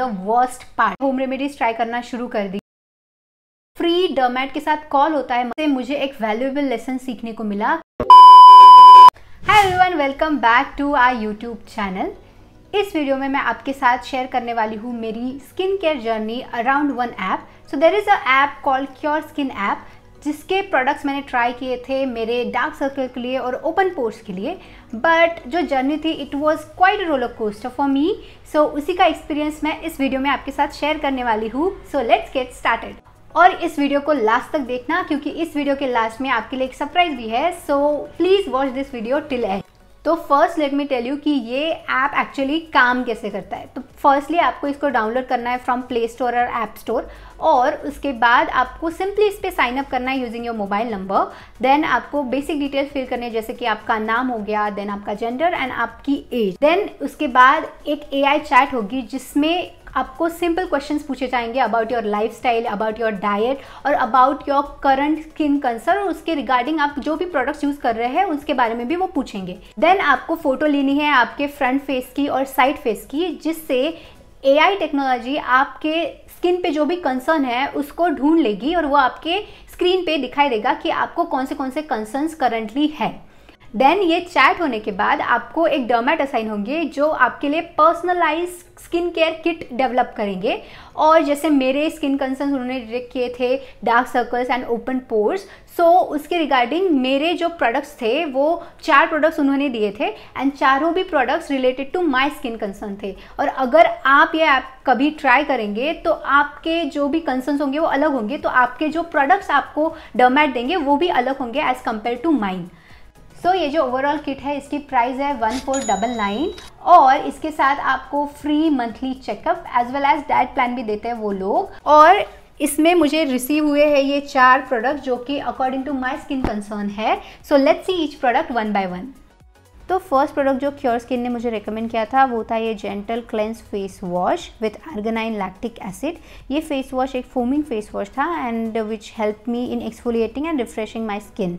the worst part home remedies try करना शुरू कर दी फ्री डर्मेट के साथ कॉल होता है मुझे एक वैल्यूएबल लेसन सीखने को मिला hi everyone welcome back to our YouTube channel इस वीडियो में मैं आपके साथ शेयर करने वाली हूँ मेरी skin care journey around one app so there is a app called cure skin app जिसके प्रोडक्ट्स मैंने ट्राई किए थे मेरे डार्क सर्कल के लिए और ओपन पोर्स के लिए बट जो जर्नी थी it was quite roller coaster for me so उसी का एक्सपीरियंस मैं इस वीडियो में आपके साथ शेयर करने वाली हूँ सो लेट्स गेट स्टार्टेड और इस वीडियो को लास्ट तक देखना क्योंकि इस वीडियो के लास्ट में आपके लिए एक सरप्राइज भी है so please watch this video till end तो first let me tell you कि ये ऐप एक्चुअली काम कैसे करता है तो फर्स्टली आपको इसको डाउनलोड करना है फ्रॉम प्ले स्टोर और ऐप स्टोर और उसके बाद आपको सिंपली इस पर साइन अप करना है using your mobile number then आपको बेसिक डिटेल्स फिल करने जैसे कि आपका नाम हो गया देन आपका जेंडर एंड आपकी एज देन उसके बाद एक ए आई चैट होगी जिसमें आपको सिंपल क्वेश्चंस पूछे जाएंगे about your lifestyle about your diet और about your current skin concern और उसके रिगार्डिंग आप जो भी प्रोडक्ट्स यूज़ कर रहे हैं उसके बारे में भी वो पूछेंगे देन आपको फ़ोटो लेनी है आपके फ्रंट फेस की और साइड फेस की जिससे ए टेक्नोलॉजी आपके स्किन पे जो भी कंसर्न है उसको ढूंढ लेगी और वो आपके स्क्रीन पे दिखाई देगा कि आपको कौन से कौन से कंसर्न्स करंटली है देन ये चैट होने के बाद आपको एक डर्मेट असाइन होंगे जो आपके लिए personalize skin care kit develop करेंगे और जैसे मेरे स्किन कंसर्न उन्होंने डिटेक्ट किए थे dark circles and open pores so उसके रिगार्डिंग मेरे जो प्रोडक्ट्स थे वो चार प्रोडक्ट्स उन्होंने दिए थे एंड चारों भी products related to my skin concern थे और अगर आप ये ऐप कभी ट्राई करेंगे तो आपके जो भी कंसर्न होंगे वो अलग होंगे तो आपके जो प्रोडक्ट्स आपको डर्मेट देंगे वो भी अलग होंगे as compared to mine so so, ये जो ओवरऑल किट है इसकी प्राइस है वन फोर डबल नाइन और इसके साथ आपको free monthly checkup as well as diet plan भी देते हैं वो लोग और इसमें मुझे रिसीव हुए हैं ये चार प्रोडक्ट जो कि according to my skin concern है so let's see each product one by one तो फर्स्ट प्रोडक्ट जो क्योर स्किन ने मुझे रेकमेंड किया था वो था ये gentle cleanse face wash with arginine lactic acid ये फेस वॉश एक फोमिंग फेस वॉश था and which help me in exfoliating and refreshing my skin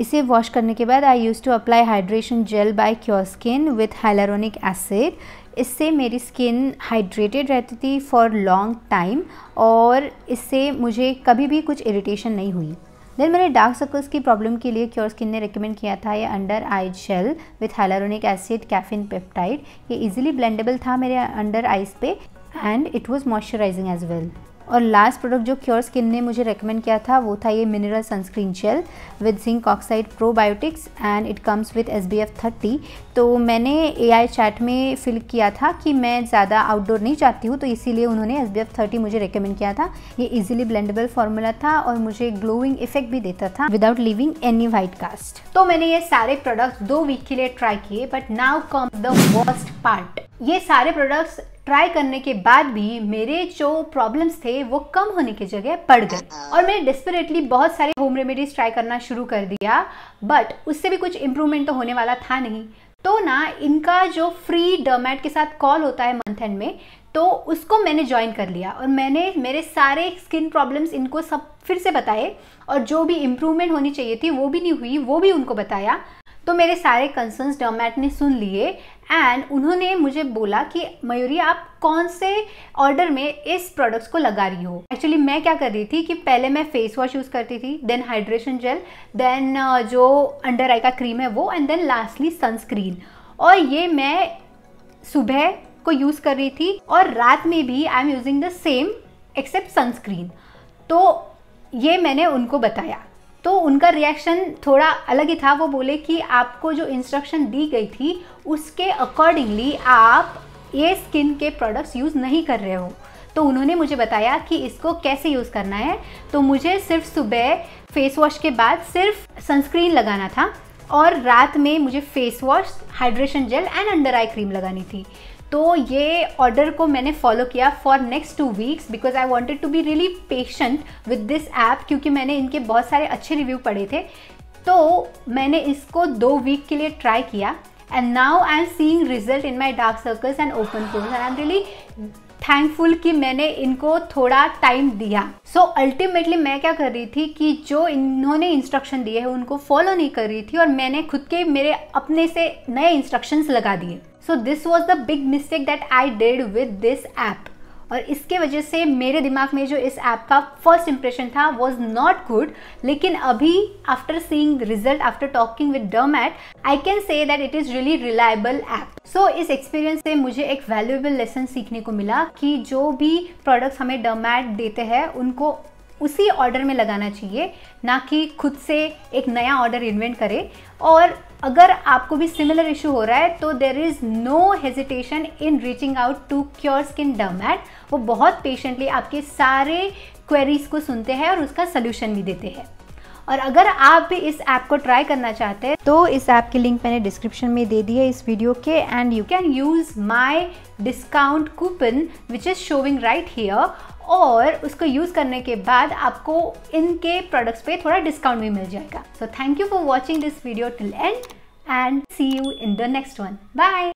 इसे वॉश करने के बाद I use to apply hydration gel bye cure skin with hyaluronic acid इससे मेरी skin hydrated रहती थी फॉर लॉन्ग टाइम और इससे मुझे कभी भी कुछ इरिटेशन नहीं हुई देन मैंने डार्क सर्कल्स की प्रॉब्लम के लिए क्योर स्किन ने रिकमेंड किया था ये under eye gel with hyaluronic acid caffeine peptide ये इजिली ब्लेंडेबल था मेरे अंडर आइज पे and it was moisturizing as well और लास्ट प्रोडक्ट जो क्योर स्किन ने मुझे रेकमेंड किया था वो था ये mineral sunscreen gel with zinc oxide probiotics and it comes with S P F thirty तो मैंने ए आई चैट में फिल किया था कि मैं ज़्यादा आउटडोर नहीं चाहती हूँ तो इसीलिए उन्होंने एस बी एफ थर्टी मुझे रेकमेंड किया था ये इजिली ब्लेंडेबल फार्मूला था और मुझे ग्लोइंग इफेक्ट भी देता था without leaving any white cast तो मैंने ये सारे प्रोडक्ट्स दो वीक के लिए ट्राई किए but now come the worst part ये सारे प्रोडक्ट्स ट्राई करने के बाद भी मेरे जो प्रॉब्लम्स थे वो कम होने की जगह पड़ गए और मैंने डेस्परेटली बहुत सारे होम रेमेडीज ट्राई करना शुरू कर दिया बट उससे भी कुछ इम्प्रूवमेंट तो होने वाला था नहीं तो ना इनका जो फ्री डर्मेट के साथ कॉल होता है मंथ एंड में तो उसको मैंने ज्वाइन कर लिया और मैंने मेरे सारे स्किन प्रॉब्लम्स इनको सब फिर से बताए और जो भी इम्प्रूवमेंट होनी चाहिए थी वो भी नहीं हुई वो भी उनको बताया तो मेरे सारे कंसर्न्स डोमैट ने सुन लिए एंड उन्होंने मुझे बोला कि मयूरी आप कौन से ऑर्डर में इस प्रोडक्ट्स को लगा रही हो एक्चुअली मैं क्या कर रही थी कि पहले मैं फेस वॉश यूज़ करती थी देन हाइड्रेशन जेल देन जो अंडर आई का क्रीम है वो एंड देन लास्टली सनस्क्रीन और ये मैं सुबह को यूज़ कर रही थी और रात में भी I am using the same except sunscreen तो ये मैंने उनको बताया तो उनका रिएक्शन थोड़ा अलग ही था वो बोले कि आपको जो इंस्ट्रक्शन दी गई थी उसके अकॉर्डिंगली आप ये स्किन के प्रोडक्ट्स यूज़ नहीं कर रहे हो तो उन्होंने मुझे बताया कि इसको कैसे यूज़ करना है तो मुझे सिर्फ सुबह फेस वॉश के बाद सिर्फ सनस्क्रीन लगाना था और रात में मुझे face wash hydration gel and under eye cream लगानी थी तो ये ऑर्डर को मैंने फॉलो किया for next two weeks because I wanted to be really patient with this app क्योंकि मैंने इनके बहुत सारे अच्छे रिव्यू पढ़े थे तो मैंने इसको दो वीक के लिए ट्राई किया and now I am seeing result in my dark circles and open phone and I am really thankful कि मैंने इनको थोड़ा टाइम दिया सो so, अल्टीमेटली मैं क्या कर रही थी कि जो इन्होंने इंस्ट्रक्शन दिए हैं उनको फॉलो नहीं कर रही थी और मैंने खुद के मेरे अपने से नए इंस्ट्रक्शंस लगा दिए so this was the big mistake that I did with this app और इसके वजह से मेरे दिमाग में जो इस ऐप का फर्स्ट इंप्रेशन था वॉज नॉट गुड लेकिन अभी after seeing result after talking with them at I can say that it is really reliable app so इस एक्सपीरियंस से मुझे एक वैल्यूएबल लेसन सीखने को मिला कि जो भी प्रोडक्ट्स हमें डम देते हैं उनको उसी ऑर्डर में लगाना चाहिए ना कि खुद से एक नया ऑर्डर इन्वेंट करें और अगर आपको भी सिमिलर इशू हो रहा है तो there is no hesitation in reaching out to cure skin dermat वो बहुत पेशेंटली आपके सारे क्वेरीज को सुनते हैं और उसका सोल्यूशन भी देते हैं और अगर आप भी इस ऐप को ट्राई करना चाहते हैं तो इस ऐप की लिंक मैंने डिस्क्रिप्शन में दे दी है इस वीडियो के end you can use my discount coupon which is showing right here और उसको यूज़ करने के बाद आपको इनके प्रोडक्ट्स पे थोड़ा डिस्काउंट भी मिल जाएगा so thank you for watching this video till end and see you in the next one bye